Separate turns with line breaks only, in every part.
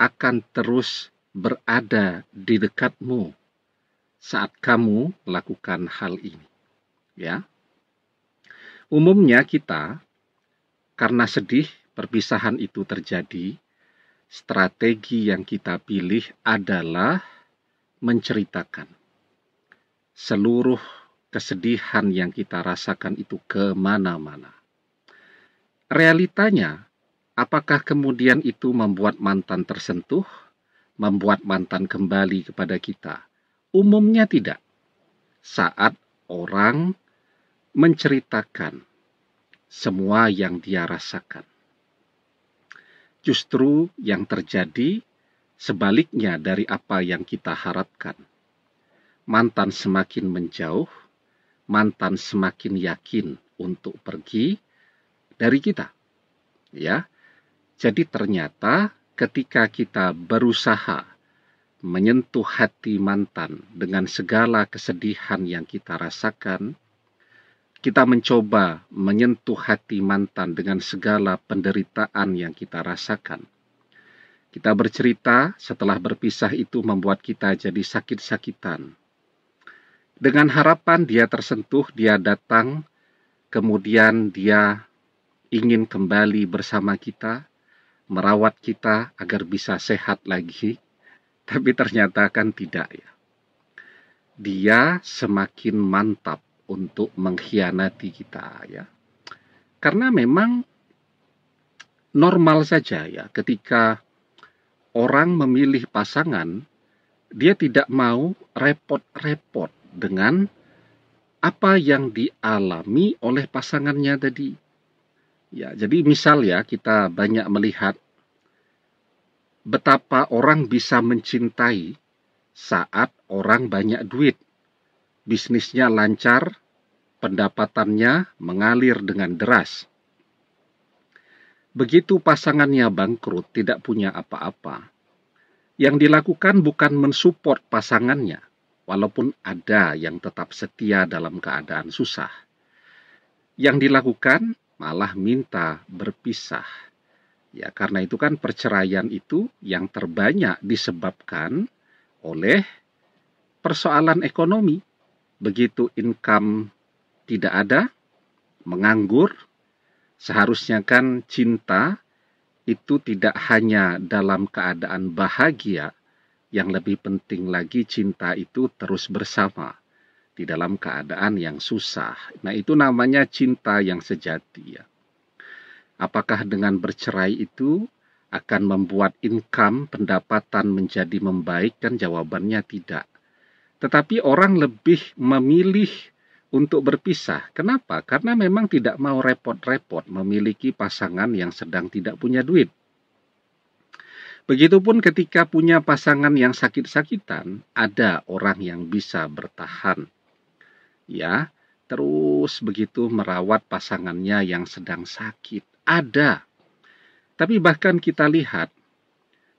akan terus berada di dekatmu saat kamu lakukan hal ini. Ya. Umumnya kita karena sedih perpisahan itu terjadi, strategi yang kita pilih adalah menceritakan seluruh kesedihan yang kita rasakan itu kemana-mana. Realitanya, Apakah kemudian itu membuat mantan tersentuh, membuat mantan kembali kepada kita? Umumnya tidak. Saat orang menceritakan semua yang dia rasakan. Justru yang terjadi sebaliknya dari apa yang kita harapkan. Mantan semakin menjauh, mantan semakin yakin untuk pergi dari kita. Ya, jadi ternyata ketika kita berusaha menyentuh hati mantan dengan segala kesedihan yang kita rasakan, kita mencoba menyentuh hati mantan dengan segala penderitaan yang kita rasakan. Kita bercerita setelah berpisah itu membuat kita jadi sakit-sakitan. Dengan harapan dia tersentuh, dia datang, kemudian dia ingin kembali bersama kita, merawat kita agar bisa sehat lagi, tapi ternyata kan tidak ya. Dia semakin mantap untuk mengkhianati kita ya. Karena memang normal saja ya ketika orang memilih pasangan, dia tidak mau repot-repot dengan apa yang dialami oleh pasangannya tadi Ya, jadi misal ya kita banyak melihat betapa orang bisa mencintai saat orang banyak duit. Bisnisnya lancar, pendapatannya mengalir dengan deras. Begitu pasangannya bangkrut, tidak punya apa-apa. Yang dilakukan bukan mensupport pasangannya, walaupun ada yang tetap setia dalam keadaan susah. Yang dilakukan malah minta berpisah. Ya, karena itu kan perceraian itu yang terbanyak disebabkan oleh persoalan ekonomi. Begitu income tidak ada, menganggur, seharusnya kan cinta itu tidak hanya dalam keadaan bahagia, yang lebih penting lagi cinta itu terus bersama di dalam keadaan yang susah. Nah, itu namanya cinta yang sejati ya. Apakah dengan bercerai itu akan membuat income pendapatan menjadi membaik kan jawabannya tidak. Tetapi orang lebih memilih untuk berpisah. Kenapa? Karena memang tidak mau repot-repot memiliki pasangan yang sedang tidak punya duit. Begitupun ketika punya pasangan yang sakit-sakitan, ada orang yang bisa bertahan ya terus begitu merawat pasangannya yang sedang sakit. Ada. Tapi bahkan kita lihat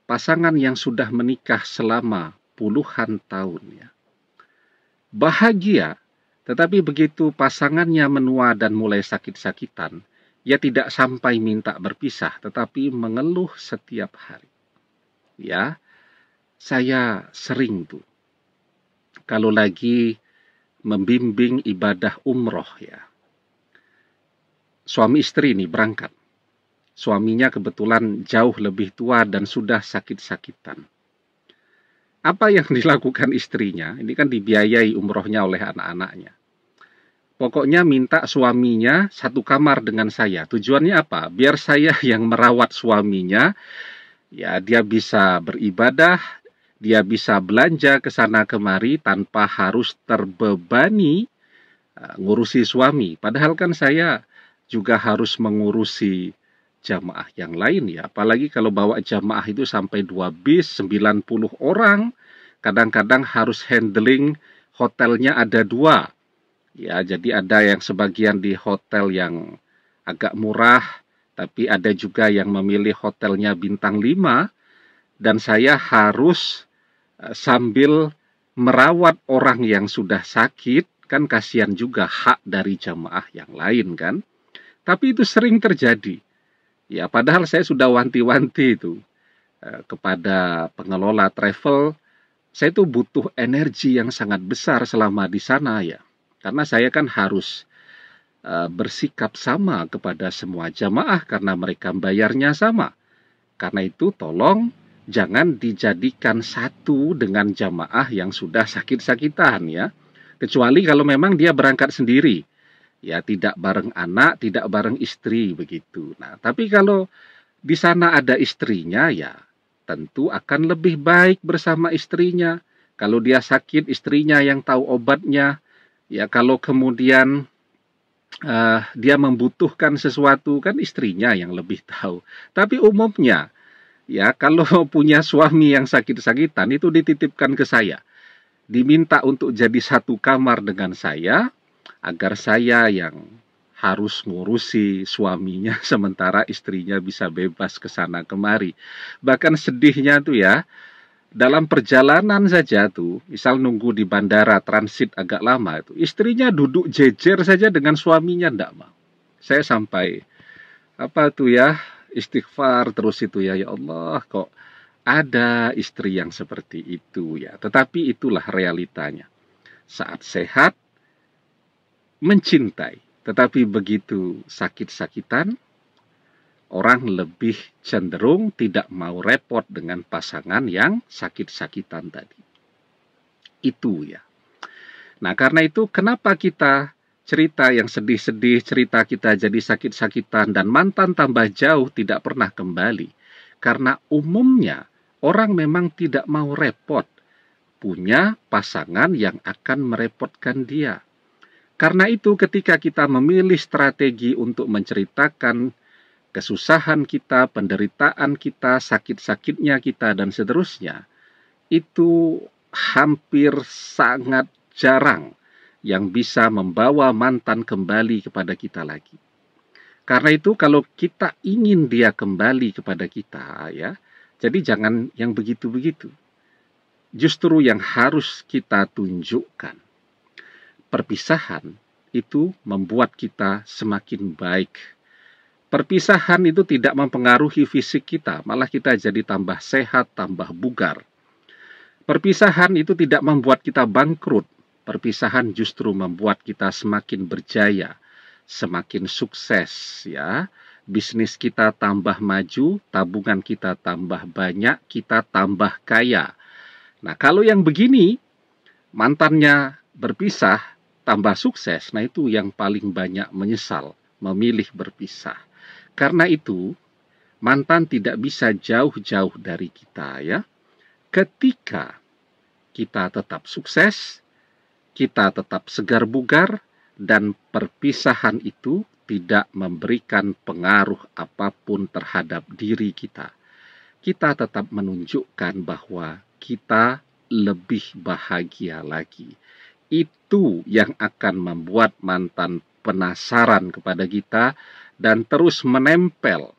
pasangan yang sudah menikah selama puluhan tahun ya. Bahagia, tetapi begitu pasangannya menua dan mulai sakit-sakitan, ia tidak sampai minta berpisah tetapi mengeluh setiap hari. Ya. Saya sering tuh kalau lagi membimbing ibadah umroh ya. Suami istri ini berangkat. Suaminya kebetulan jauh lebih tua dan sudah sakit-sakitan. Apa yang dilakukan istrinya? Ini kan dibiayai umrohnya oleh anak-anaknya. Pokoknya minta suaminya satu kamar dengan saya. Tujuannya apa? Biar saya yang merawat suaminya. Ya, dia bisa beribadah, dia bisa belanja ke sana kemari tanpa harus terbebani eh, ngurusi suami. Padahal kan saya juga harus mengurusi jamaah yang lain ya. Apalagi kalau bawa jamaah itu sampai 2 bis 90 orang, kadang-kadang harus handling hotelnya ada dua. Ya, jadi ada yang sebagian di hotel yang agak murah, tapi ada juga yang memilih hotelnya bintang 5 dan saya harus Eh, sambil merawat orang yang sudah sakit kan kasihan juga hak dari jamaah yang lain kan tapi itu sering terjadi ya padahal saya sudah wanti-wanti itu eh, kepada pengelola travel saya itu butuh energi yang sangat besar selama di sana ya karena saya kan harus eh, bersikap sama kepada semua jamaah karena mereka bayarnya sama karena itu tolong jangan dijadikan satu dengan jamaah yang sudah sakit-sakitan ya. Kecuali kalau memang dia berangkat sendiri. Ya, tidak bareng anak, tidak bareng istri begitu. Nah, tapi kalau di sana ada istrinya ya tentu akan lebih baik bersama istrinya. Kalau dia sakit, istrinya yang tahu obatnya. Ya, kalau kemudian uh, dia membutuhkan sesuatu kan istrinya yang lebih tahu. Tapi umumnya ya kalau punya suami yang sakit-sakitan itu dititipkan ke saya. Diminta untuk jadi satu kamar dengan saya agar saya yang harus ngurusi suaminya sementara istrinya bisa bebas ke sana kemari. Bahkan sedihnya tuh ya, dalam perjalanan saja tuh, misal nunggu di bandara transit agak lama itu, istrinya duduk jejer saja dengan suaminya ndak mau. Saya sampai apa tuh ya istighfar terus itu ya ya Allah kok ada istri yang seperti itu ya tetapi itulah realitanya saat sehat mencintai tetapi begitu sakit-sakitan orang lebih cenderung tidak mau repot dengan pasangan yang sakit-sakitan tadi itu ya nah karena itu kenapa kita cerita yang sedih-sedih, cerita kita jadi sakit-sakitan, dan mantan tambah jauh tidak pernah kembali. Karena umumnya orang memang tidak mau repot, punya pasangan yang akan merepotkan dia. Karena itu, ketika kita memilih strategi untuk menceritakan kesusahan kita, penderitaan kita, sakit-sakitnya kita, dan seterusnya, itu hampir sangat jarang yang bisa membawa mantan kembali kepada kita lagi. Karena itu kalau kita ingin dia kembali kepada kita ya, jadi jangan yang begitu-begitu. Justru yang harus kita tunjukkan. Perpisahan itu membuat kita semakin baik. Perpisahan itu tidak mempengaruhi fisik kita, malah kita jadi tambah sehat, tambah bugar. Perpisahan itu tidak membuat kita bangkrut, Perpisahan justru membuat kita semakin berjaya, semakin sukses ya. Bisnis kita tambah maju, tabungan kita tambah banyak, kita tambah kaya. Nah, kalau yang begini mantannya berpisah tambah sukses, nah itu yang paling banyak menyesal memilih berpisah. Karena itu, mantan tidak bisa jauh-jauh dari kita ya. Ketika kita tetap sukses, kita tetap segar bugar dan perpisahan itu tidak memberikan pengaruh apapun terhadap diri kita. Kita tetap menunjukkan bahwa kita lebih bahagia lagi. Itu yang akan membuat mantan penasaran kepada kita dan terus menempel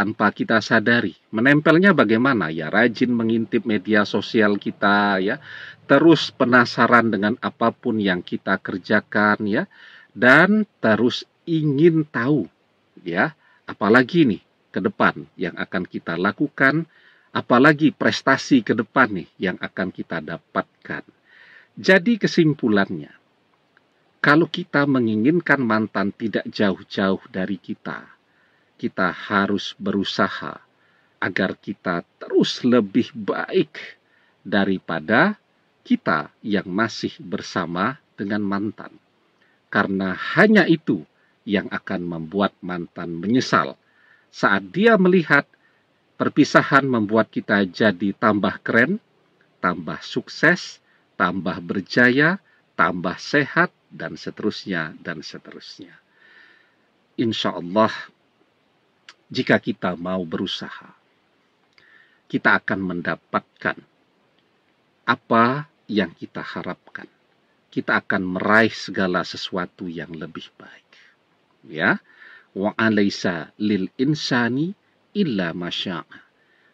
tanpa kita sadari. Menempelnya bagaimana? Ya rajin mengintip media sosial kita ya, terus penasaran dengan apapun yang kita kerjakan ya dan terus ingin tahu ya, apalagi nih ke depan yang akan kita lakukan, apalagi prestasi ke depan nih yang akan kita dapatkan. Jadi kesimpulannya, kalau kita menginginkan mantan tidak jauh-jauh dari kita, kita harus berusaha agar kita terus lebih baik daripada kita yang masih bersama dengan mantan, karena hanya itu yang akan membuat mantan menyesal saat dia melihat perpisahan membuat kita jadi tambah keren, tambah sukses, tambah berjaya, tambah sehat, dan seterusnya, dan seterusnya. Insya Allah, jika kita mau berusaha. Kita akan mendapatkan apa yang kita harapkan. Kita akan meraih segala sesuatu yang lebih baik. Ya. Wa alaisa lil insani illa masya'a.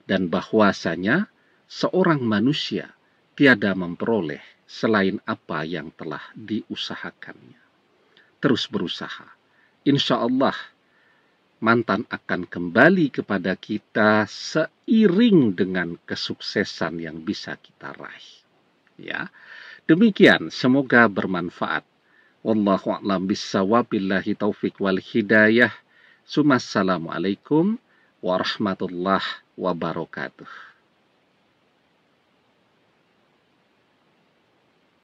Dan bahwasanya seorang manusia tiada memperoleh selain apa yang telah diusahakannya. Terus berusaha. Insya Allah mantan akan kembali kepada kita seiring dengan kesuksesan yang bisa kita raih. Ya. Demikian, semoga bermanfaat. Wallahu a'lam bissawab, taufiq taufik wal hidayah. Sumassalamualaikum warahmatullahi wabarakatuh.